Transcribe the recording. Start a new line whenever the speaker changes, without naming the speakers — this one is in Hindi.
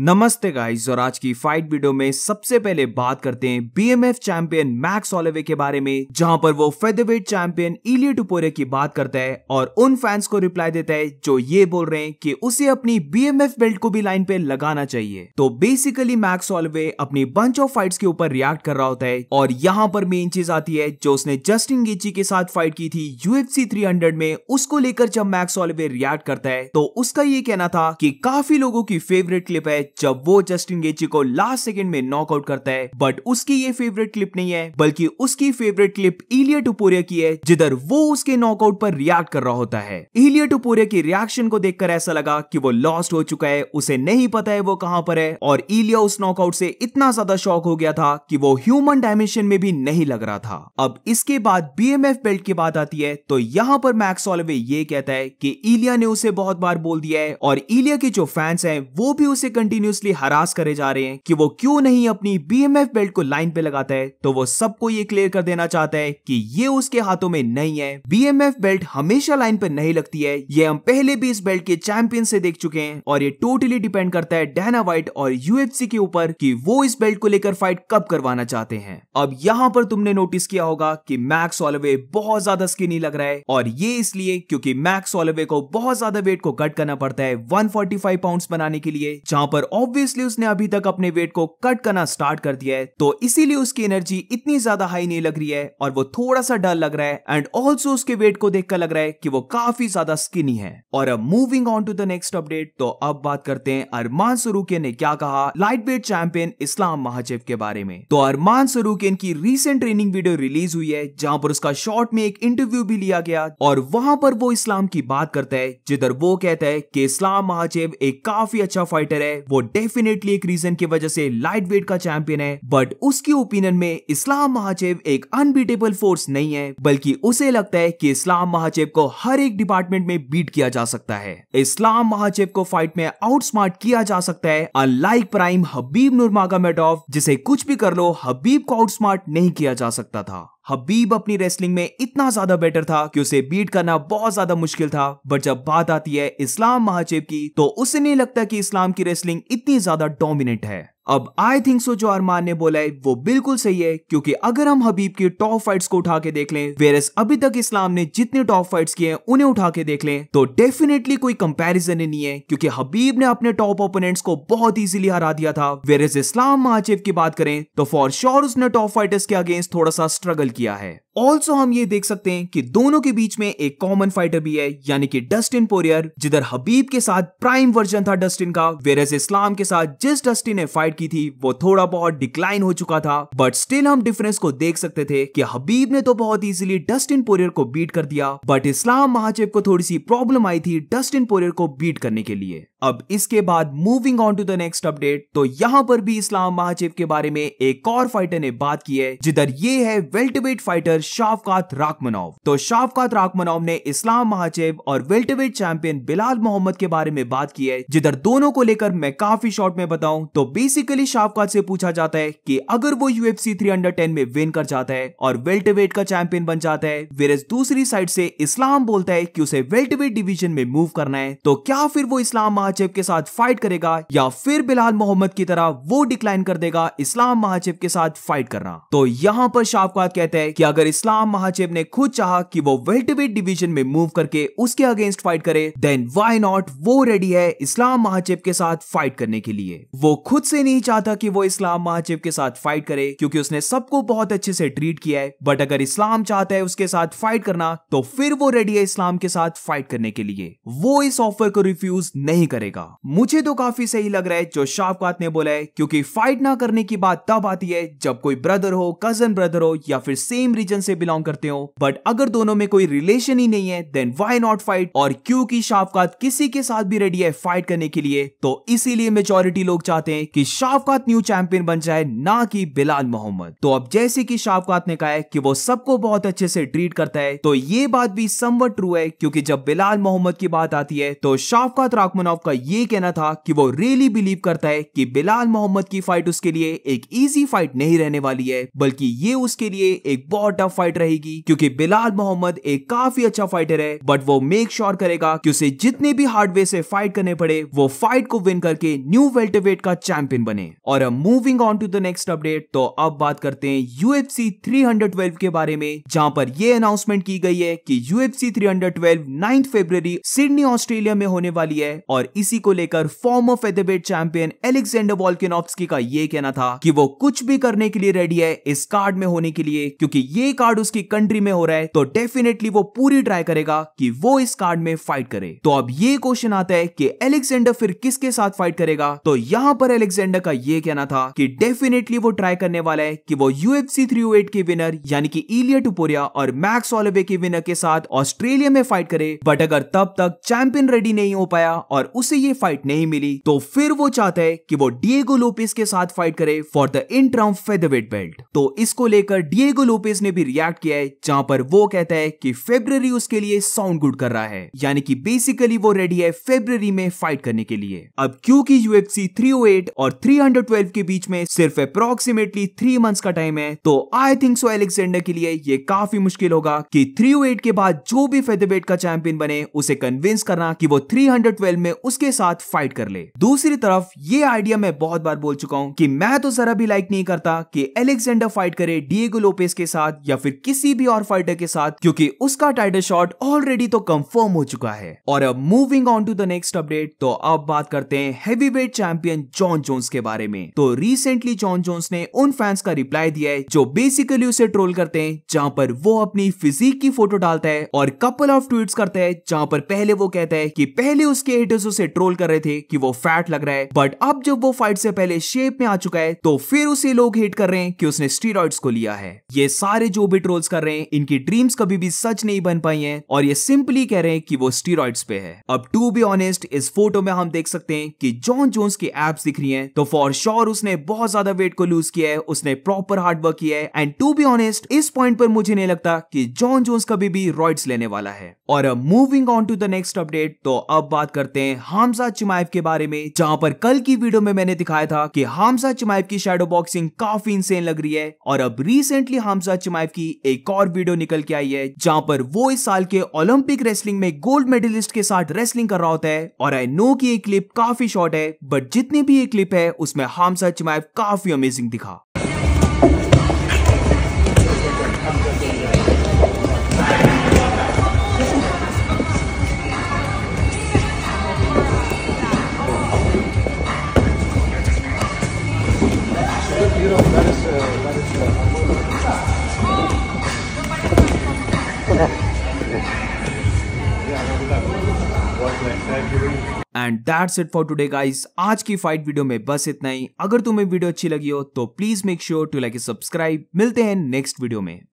नमस्ते गाइस और आज की फाइट वीडियो में सबसे पहले बात करते हैं बीएमएफ चैंपियन मैक्स ऑलिवे के बारे में जहां पर वो फेदरवेट चैंपियन इलिय टुपोरे की बात करता है और उन फैंस को रिप्लाई देता है जो ये बोल रहे हैं कि उसे अपनी बीएमएफ बेल्ट को भी लाइन पे लगाना चाहिए तो बेसिकली मैक्स ऑलवे अपनी बंच ऑफ फाइट के ऊपर रिएक्ट कर रहा होता है और यहाँ पर मेन चीज आती है जो उसने जस्टिन गेची के साथ फाइट की थी यूएफसी थ्री में उसको लेकर जब मैक्स ऑलवे रिएक्ट करता है तो उसका ये कहना था की काफी लोगों की फेवरेट क्लिप है जब वो जस्टिन गेची को लास्ट सेकंड में नॉकआउट करता है बट उसकी ये फेवरेट क्लिप नहीं है बल्कि उसकी फेवरेट क्लिप इलिया टुपोरिया की है जिधर वो उसके नॉकआउट पर रिएक्ट कर रहा होता है इलिया टुपोरिया की रिएक्शन को देखकर ऐसा लगा कि वो लॉस्ट हो चुका है उसे नहीं पता है वो कहां पर है और इलिया उस नॉकआउट से इतना ज्यादा शॉक हो गया था कि वो ह्यूमन डायमेंशन में भी नहीं लग रहा था अब इसके बाद बीएमएफ बेल्ट की बात आती है तो यहां पर मैक्स ऑलवे ये कहता है कि इलिया ने उसे बहुत बार बोल दिया है और इलिया के जो फैंस हैं वो भी उसे कंटिन्यू कंटिन्यूसली हरास करे जा रहे हैं कि वो क्यों नहीं अपनी बीएमएफ बेल्ट को लाइन पे लगाता है तो वो सबको ये क्लियर कर देना चाहता है कि ये उसके हाथों में नहीं है बीएमएफ बेल्ट हमेशा लाइन पे नहीं लगती है ये हम पहले भी इस बेल्ट के चैंपियन से देख चुके हैं और ये टोटली डिपेंड करता है डेना व्हाइट और यूएफसी के ऊपर की वो इस बेल्ट को लेकर फाइट कब करवाना चाहते हैं अब यहाँ पर तुमने नोटिस किया होगा कि मैक्स ऑलवे बहुत ज्यादा स्किनी लग रहा है और ये इसलिए क्योंकि मैक्स ऑलवे को बहुत ज्यादा वेट को कट करना पड़ता है 145 पाउंड्स बनाने के लिए जहां पर पर ऑब्वियसली उसने अभी तक अपने वेट को कट करना स्टार्ट कर दिया है तो इसीलिए उसकी एनर्जी इतनी ज्यादा हाई नहीं लग रही है और वो थोड़ा सा डर लग रहा है एंड ऑल्सो उसके वेट को देखकर लग रहा है कि वो काफी ज्यादा स्किनी है और अब moving on to the next update तो अब बात करते हैं अरमान सरूकिन ने क्या कहा लाइट वेट चैंपियन इस्लाम महाजेब के बारे में तो अरमान सरूकिन की रिसेंट ट्रेनिंग वीडियो रिलीज हुई है जहां पर उसका शॉर्ट में एक इंटरव्यू भी लिया गया और वहां पर वो इस्लाम की बात करता है जिधर वो कहता है कि इस्लाम महाजेब एक काफी अच्छा फाइटर है वो डेफिनेटली एक रीजन की वजह से लाइट वेट का चैंपियन है बट उसकी ओपिनियन में इस्लाम महाचेव एक अनबीटेबल फोर्स नहीं है बल्कि उसे लगता है कि इस्लाम महाचेव को हर एक डिपार्टमेंट में बीट किया जा सकता है इस्लाम महाचेव को फाइट में आउटस्मार्ट किया जा सकता है अनलाइक प्राइम हबीब नुरमागा मेडॉफ जिसे कुछ भी कर लो हबीब को आउटस्मार्ट नहीं किया जा सकता था हबीब अपनी रेसलिंग में इतना ज्यादा बेटर था कि उसे बीट करना बहुत ज्यादा मुश्किल था बट जब बात आती है इस्लाम महाचेब की तो उसे नहीं लगता कि इस्लाम की रेसलिंग इतनी ज्यादा डोमिनेट है अब आई थिंक सो जो अरमान ने बोला है वो बिल्कुल सही है क्योंकि अगर हम हबीब की टॉप फाइट्स को उठा के देख लें वेरस अभी तक इस्लाम ने जितने टॉप फाइट्स किए हैं उन्हें उठा के देख लें तो डेफिनेटली कोई कंपैरिजन ही नहीं है क्योंकि हबीब ने अपने टॉप ओपोनेंट्स को बहुत इजीली हरा दिया था वेरस इस्लाम महाचेव की बात करें तो फॉर श्योर उसने टॉप फाइटर्स के अगेंस्ट थोड़ा सा स्ट्रगल किया है ऑल्सो हम ये देख सकते हैं कि दोनों के बीच में एक कॉमन फाइटर भी है यानी कि डस्टिन पोरियर जिधर हबीब के साथ प्राइम वर्जन था डस्टिन का वेरस इस्लाम के साथ जिस डस्टिन ने फाइट की थी वो थोड़ा बहुत डिक्लाइन हो चुका था बट स्टिल हम डिफरेंस को देख सकते थे कि हबीब ने तो बहुत इजिली डस्टिन पोरियर को बीट कर दिया बट इस्लाम महाचेव को थोड़ी सी प्रॉब्लम आई थी डस्टिन पोरियर को बीट करने के लिए अब इसके बाद moving on to the next update तो यहां पर भी इस्लाम महाचेव के बारे में एक और फाइटर ने बात की है जिधर ये है वेल्टवेट फाइटर शाफकात राकमनोव तो शाफकात राकमनोव ने इस्लाम महाचेव और वेल्टवेट चैंपियन बिलाल मोहम्मद के बारे में बात की है जिधर दोनों को लेकर मैं काफी शॉर्ट में बताऊं तो बेसिकली शाफकात से पूछा जाता है की अगर वो यूएफसी 310 में विन कर जाता है और वेल्टवेट का चैंपियन बन जाता है वेरस दूसरी साइड से इस्लाम बोलता है की उसे वेल्टवेट डिविजन में मूव करना है तो क्या फिर वो इस्लाम महाचेव के साथ फाइट करेगा या फिर बिलाल मोहम्मद की तरह वो डिक्लाइन कर देगा इस्लाम महाचेव के साथ फाइट करना तो यहाँ पर शाफकात कहते हैं कि अगर इस्लाम महाचेव ने खुद चाह की वो वेल्टवेट डिविजन में मूव करके उसके अगेंस्ट फाइट करे देन वाई नॉट वो रेडी है इस्लाम महाचेव के साथ फाइट करने के लिए वो खुद से नहीं चाहता कि वो इस्लाम महाचेव के साथ फाइट करे क्योंकि उसने सबको बहुत अच्छे से ट्रीट किया है बट अगर इस्लाम चाहता है उसके साथ फाइट करना तो फिर वो रेडी है इस्लाम के साथ फाइट करने के लिए वो इस ऑफर को रिफ्यूज नहीं कर करेगा मुझे तो काफी सही लग रहा है जो शाफकात ने बोला है क्योंकि फाइट ना करने की बात तब आती है जब कोई ब्रदर हो कजन ब्रदर हो या फिर सेम रीजन से बिलोंग करते हो बट अगर दोनों में कोई रिलेशन ही नहीं है देन वाई नॉट फाइट और क्योंकि शाफकात किसी के साथ भी रेडी है फाइट करने के लिए तो इसीलिए मेजोरिटी लोग चाहते हैं कि शाफकात न्यू चैंपियन बन जाए ना कि बिलाल मोहम्मद तो अब जैसे कि शाफकात ने कहा है कि वो सबको बहुत अच्छे से ट्रीट करता है तो ये बात भी समवट ट्रू है क्योंकि जब बिलाल मोहम्मद की बात आती है तो शाफकात राकमनोव का ये कहना था कि वो रियली बिलीव करता है कि बिलाल मोहम्मद की फाइट उसके लिए एक इजी फाइट नहीं रहने वाली है बल्कि ये उसके लिए एक बहुत टफ फाइट रहेगी क्योंकि बिलाल मोहम्मद एक काफी अच्छा फाइटर है बट वो मेक श्योर sure करेगा कि उसे जितने भी हार्ड वे से फाइट करने पड़े वो फाइट को विन करके न्यू वेल्टरवेट का चैंपियन बने और अब moving on to the next update तो अब बात करते हैं यूएफसी 312 के बारे में जहां पर यह अनाउंसमेंट की गई है कि यूएफसी 312 9 फरवरी सिडनी ऑस्ट्रेलिया में होने वाली है और इसी को लेकर former featherweight champion Alexander Volkanovski का ये कहना था कि वो कुछ भी करने के लिए रेडी है इस कार्ड में होने के लिए क्योंकि ये कार्ड उसकी कंट्री में हो रहा है तो डेफिनेटली वो पूरी ट्राई करेगा कि वो इस कार्ड में फाइट करे तो अब ये क्वेश्चन आता है कि एलेक्सेंडर फिर किसके साथ फाइट करेगा तो यहाँ पर एलेक्सेंडर का ये कहना था कि डेफिनेटली वो ट्राई करने वाला है कि वो यूएफसी 308 के विनर यानी कि इलिया टुपोरिया और मैक्स ऑलिवे के विनर के साथ ऑस्ट्रेलिया में फाइट करे बट अगर तब तक चैंपियन रेडी नहीं हो पाया और उस उसे ये फाइट नहीं मिली तो फिर वो चाहता है कि वो डिएगो लोपेस के साथ फाइट करे for the interim featherweight belt तो इसको लेकर डिएगो लोपेस ने भी रिएक्ट किया है जहां पर वो कहता है कि फेब्रवरी उसके लिए साउंड गुड कर रहा है यानी कि बेसिकली वो रेडी है फेब्रवरी में फाइट करने के लिए अब क्योंकि यूएफसी 308 और 312 के बीच में सिर्फ अप्रोक्सीमेटली थ्री मंथ्स का टाइम है तो आई थिंक सो एलेक्सेंडर के लिए ये काफी मुश्किल होगा कि 308 के बाद जो भी फेदरवेट का चैंपियन बने उसे कन्विंस करना कि वो 312 में उस उसके साथ फाइट कर ले दूसरी तरफ ये आइडिया मैं बहुत बार बोल चुका हूँ कि मैं तो जरा भी लाइक नहीं करता कि एलेक्सेंडर फाइट करे डिएगो लोपेस के साथ या फिर किसी भी और फाइटर के साथ क्योंकि उसका टाइटल शॉट ऑलरेडी तो कंफर्म हो चुका है और अब moving on to the next update तो अब बात करते हैं हेवीवेट चैंपियन जॉन जोन्स के बारे में तो रिसेंटली जॉन जोन्स ने उन फैंस का रिप्लाई दिया है जो बेसिकली उसे ट्रोल करते हैं जहां पर वो अपनी फिजिक की फोटो डालता है और कपल ऑफ ट्वीट करता है जहां पर पहले वो कहता है कि पहले उसके हेटर्स उसे ट्रोल कर रहे थे कि वो फैट लग रहा है बट अब जब वो फाइट से पहले शेप में आ चुका है तो फिर उसे लोग हेट कर रहे हैं कि उसने स्टीरॉइड्स को लिया है ये सारे जो भी ट्रोल्स कर रहे हैं इनकी ड्रीम्स कभी भी सच नहीं बन पाई है और ये सिंपली कह रहे हैं कि वो स्टीरॉइड्स पे है अब टू बी ऑनेस्ट इस फोटो में हम देख सकते हैं कि जॉन जोन्स की एप्स दिख रही है तो फॉर श्योर उसने बहुत ज्यादा वेट को लूज किया है उसने प्रॉपर हार्डवर्क किया है एंड टू बी ऑनेस्ट इस पॉइंट पर मुझे नहीं लगता कि जॉन जोन्स कभी भी रॉइड्स लेने वाला है और अब moving on to the next update तो अब बात करते हैं हामसा चुमाइव के बारे में जहां पर कल की वीडियो में मैंने दिखाया था कि हामसा चुमाइव की शेडो बॉक्सिंग काफी इंसेन लग रही है और अब रिसेंटली हामसा चुमाइव की एक और वीडियो निकल के आई है जहां पर वो इस साल के ओलंपिक रेसलिंग में गोल्ड मेडलिस्ट के साथ रेसलिंग कर रहा होता है और आई नो की क्लिप काफी शॉर्ट है बट जितनी भी ये क्लिप है उसमें हामसा चुमाइव काफी अमेजिंग दिखा and that's it for today guys आज की फाइट वीडियो में बस इतना ही अगर तुम्हें वीडियो अच्छी लगी हो तो please make sure to like subscribe मिलते हैं नेक्स्ट वीडियो में